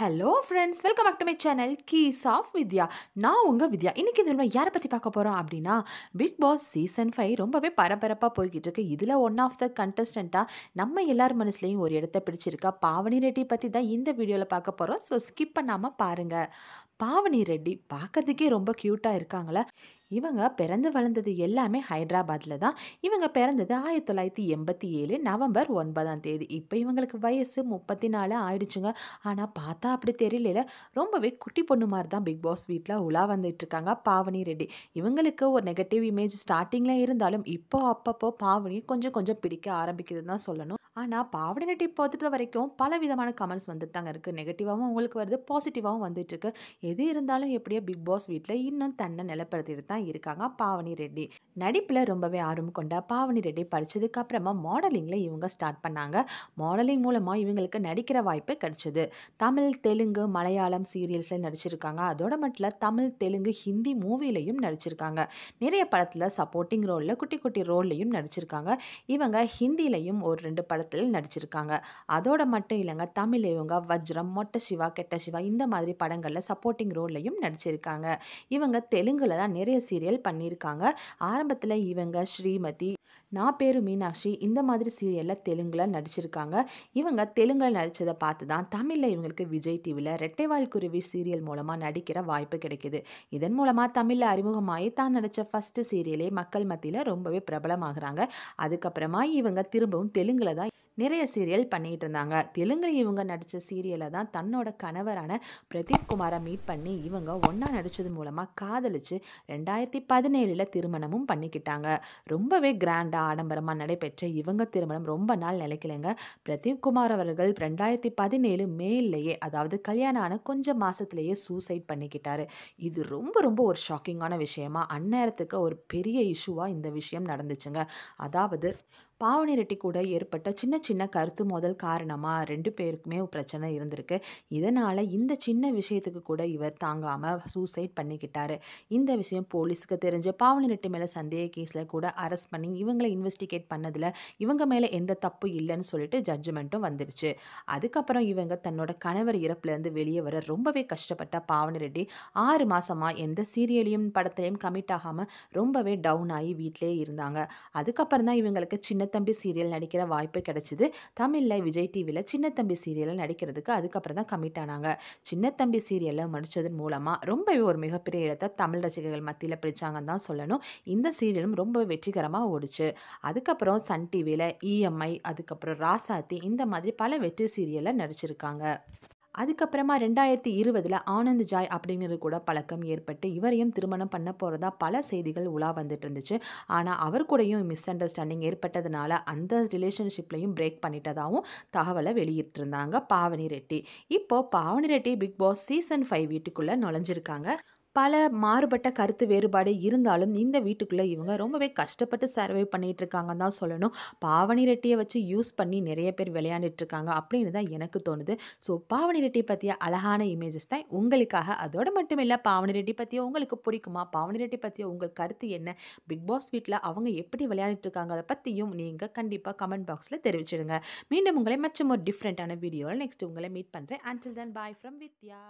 hello friends welcome back to my channel keys of Vidya நான் உங்கள் வித்யா இன்றைக்கி இந்த யாரை பற்றி பார்க்க போகிறோம் அப்படின்னா பிக் பாஸ் சீசன் ஃபைவ் ரொம்பவே பரபரப்பாக போய்கிட்டு இருக்கு இதில் ஒன் ஆஃப் த கண்டஸ்டண்ட்டாக நம்ம எல்லார் மனசுலையும் ஒரு இடத்த பிடிச்சிருக்கா பாவனி ரெட்டி பற்றி தான் இந்த வீடியோவில் பார்க்க போகிறோம் ஸோ ஸ்கிப் பண்ணாமல் பாருங்கள் பாவனி ரெட்டி பார்க்கறதுக்கே ரொம்ப க்யூட்டாக இருக்காங்களா இவங்க பிறந்து வளர்ந்தது எல்லாமே ஹைதராபாத்தில் தான் இவங்க பிறந்தது ஆயிரத்தி தொள்ளாயிரத்தி எண்பத்தி ஏழு நவம்பர் ஒன்பதாம் தேதி இப்போ இவங்களுக்கு வயசு முப்பத்தி நாலு ஆயிடுச்சுங்க ஆனால் பார்த்தா அப்படி தெரியல ரொம்பவே குட்டி பொண்ணு மாதிரி தான் பிக் பாஸ் வீட்டில் உலா வந்துட்டுருக்காங்க பாவனி ரெட்டி இவங்களுக்கு ஒரு நெகட்டிவ் இமேஜ் ஸ்டார்டிங்கில் இருந்தாலும் இப்போ அப்பப்போ பாவனி கொஞ்சம் கொஞ்சம் பிடிக்க ஆரம்பிக்குதுன்னு தான் சொல்லணும் ஆனால் பாவடி நெட்டி பார்த்துட்டு வரைக்கும் பல விதமான கமெண்ட்ஸ் வந்துட்டு தாங்க இருக்குது நெகட்டிவாகவும் உங்களுக்கு வருது பாசிட்டிவாகவும் வந்துட்டுருக்கு எது இருந்தாலும் எப்படியோ பிக் பாஸ் வீட்டில் இன்னும் தன்னை நிலப்படுத்திட்டு தான் இருக்காங்க பாவனி ரெட்டி நடிப்பில் ரொம்பவே ஆர்வம் கொண்ட பாவனி ரெட்டி படித்ததுக்கு அப்புறமா மாடலிங்கில் இவங்க ஸ்டார்ட் பண்ணாங்க மாடலிங் மூலமாக இவங்களுக்கு நடிக்கிற வாய்ப்பு கிடைச்சிது தமிழ் தெலுங்கு மலையாளம் சீரியல்ஸில் நடிச்சிருக்காங்க அதோட மட்டும் தமிழ் தெலுங்கு ஹிந்தி மூவிலையும் நடிச்சிருக்காங்க நிறைய படத்தில் சப்போர்ட்டிங் ரோலில் குட்டி குட்டி ரோல்லையும் நடிச்சிருக்காங்க இவங்க ஹிந்திலையும் ஒரு ரெண்டு படத்தில் படத்தில் நடிச்சிருக்காங்க அதோட மட்டும் இல்லைங்க தமிழ் இவங்க வஜ்ரம் மொட்டை சிவா கெட்ட சிவா இந்த மாதிரி படங்களில் சப்போர்ட்டிங் ரோல்லையும் நடிச்சிருக்காங்க இவங்க தெலுங்கில் தான் நிறைய சீரியல் பண்ணியிருக்காங்க ஆரம்பத்தில் இவங்க ஸ்ரீமதி நான் பேர் மீனாட்சி இந்த மாதிரி சீரியலில் தெலுங்கில் நடிச்சிருக்காங்க இவங்க தெலுங்கில் நடித்ததை பார்த்து தான் தமிழில் இவங்களுக்கு விஜய் டிவியில் ரெட்டைவால் குருவி சீரியல் மூலமாக நடிக்கிற வாய்ப்பு கிடைக்கிது இதன் மூலமாக தமிழில் அறிமுகமாகி தான் நடித்த ஃபஸ்ட்டு சீரியலே மக்கள் மத்தியில் ரொம்பவே பிரபலமாகிறாங்க அதுக்கப்புறமா இவங்க திரும்பவும் தெலுங்கில் தான் நிறைய சீரியல் பண்ணிகிட்டு இருந்தாங்க தெலுங்கில் இவங்க நடித்த சீரியலை தான் தன்னோட கணவரான பிரதீப் குமாரை மீட் பண்ணி இவங்க ஒன்றா நடித்தது மூலமாக காதலிச்சு ரெண்டாயிரத்தி பதினேழில் திருமணமும் பண்ணிக்கிட்டாங்க ரொம்பவே கிராண்டாக ஆடம்பரமாக நடைபெற்ற இவங்க திருமணம் ரொம்ப நாள் நிலைக்கலைங்க பிரதீப் குமார் அவர்கள் ரெண்டாயிரத்தி பதினேழு மேலேயே அதாவது கல்யாணம் ஆன கொஞ்சம் மாதத்துலேயே சூசைட் பண்ணிக்கிட்டாரு இது ரொம்ப ரொம்ப ஒரு ஷாக்கிங்கான விஷயமா அந்நேரத்துக்கு ஒரு பெரிய இஷ்யூவாக இந்த விஷயம் நடந்துச்சுங்க அதாவது பாவனி ரெட்டி கூட ஏற்பட்ட சின்ன சின்ன கருத்து மோதல் காரணமாக ரெண்டு பேருக்குமே பிரச்சனை இருந்திருக்கு இதனால் இந்த சின்ன விஷயத்துக்கு கூட இவர் தாங்காமல் சூசைட் பண்ணிக்கிட்டாரு இந்த விஷயம் போலீஸுக்கு தெரிஞ்சு பாவனி ரெட்டி மேலே சந்தேக கேஸில் கூட அரெஸ்ட் பண்ணி இவங்களை இன்வெஸ்டிகேட் பண்ணதில் இவங்க மேலே எந்த தப்பு இல்லைன்னு சொல்லிட்டு ஜட்ஜ்மெண்ட்டும் வந்துருச்சு அதுக்கப்புறம் இவங்க தன்னோட கணவர் இறப்புலேருந்து வெளியே வர ரொம்பவே கஷ்டப்பட்ட பாவனி ரெட்டி ஆறு மாதமாக எந்த சீரியலையும் படத்துலையும் கமிட் ஆகாமல் ரொம்பவே டவுன் ஆகி வீட்டிலே இருந்தாங்க அதுக்கப்புறம் தான் இவங்களுக்கு சின்ன சின்னத்தம்பி சீரியல் நடிக்கிற வாய்ப்பு கிடைச்சிது தமிழில் விஜய் டிவியில் சின்னத்தம்பி சீரியலில் நடிக்கிறதுக்கு அதுக்கப்புறம் தான் கமிட் ஆனாங்க சின்னத்தம்பி சீரியலில் முடித்ததன் மூலமாக ரொம்பவே ஒரு மிகப்பெரிய இடத்தை தமிழ் ரசிகர்கள் மத்தியில் பிடிச்சாங்கன்னு தான் சொல்லணும் இந்த சீரியலும் ரொம்ப வெற்றிகரமாக ஓடிச்சு அதுக்கப்புறம் சன் டிவியில் இஎம்ஐ e அதுக்கப்புறம் ராசாத்தி இந்த மாதிரி பல வெற்றி சீரியலில் நடிச்சிருக்காங்க அதுக்கப்புறமா ரெண்டாயிரத்தி இருபதில் ஆனந்த் ஜாய் அப்படிங்கிறது கூட பழக்கம் ஏற்பட்டு இவரையும் திருமணம் பண்ண போகிறதா பல செய்திகள் உலா வந்துட்டு இருந்துச்சு ஆனால் அவர் கூடயும் மிஸ் அண்டர்ஸ்டாண்டிங் ஏற்பட்டதுனால அந்த ரிலேஷன்ஷிப்லையும் பிரேக் பண்ணிட்டதாகவும் தகவலை வெளியிட்டிருந்தாங்க பாவனி ரெட்டி இப்போது Pavani Reddy Bigg Boss season five வீட்டுக்குள்ளே நுழைஞ்சிருக்காங்க பல மாறுபட்ட கருத்து வேறுபாடு இருந்தாலும் இந்த வீட்டுக்குள்ளே இவங்க ரொம்பவே கஷ்டப்பட்டு சர்வை பண்ணிகிட்டு இருக்காங்கன்னு தான் சொல்லணும் பாவனி ரெட்டியை வச்சு யூஸ் பண்ணி நிறைய பேர் இருக்காங்க அப்படின்னு தான் எனக்கு தோணுது ஸோ பாவனி ரெட்டி பற்றிய அழகான இமேஜஸ் தான் உங்களுக்காக அதோடு மட்டும் இல்லை பாவனி ரெட்டி பற்றிய உங்களுக்கு பிடிக்குமா பாவனி ரெட்டி பற்றிய உங்கள் கருத்து என்ன பிக் பாஸ் வீட்டில் அவங்க எப்படி இருக்காங்க அதை பற்றியும் நீங்கள் கண்டிப்பாக கமெண்ட் பாக்ஸில் தெரிவிச்சிடுங்க மீண்டும் உங்களை மச்சம் ஒரு டிஃப்ரெண்ட்டான வீடியோவில் நெக்ஸ்ட் உங்களை மீட் பண்ணுறேன் until than bye from Vidya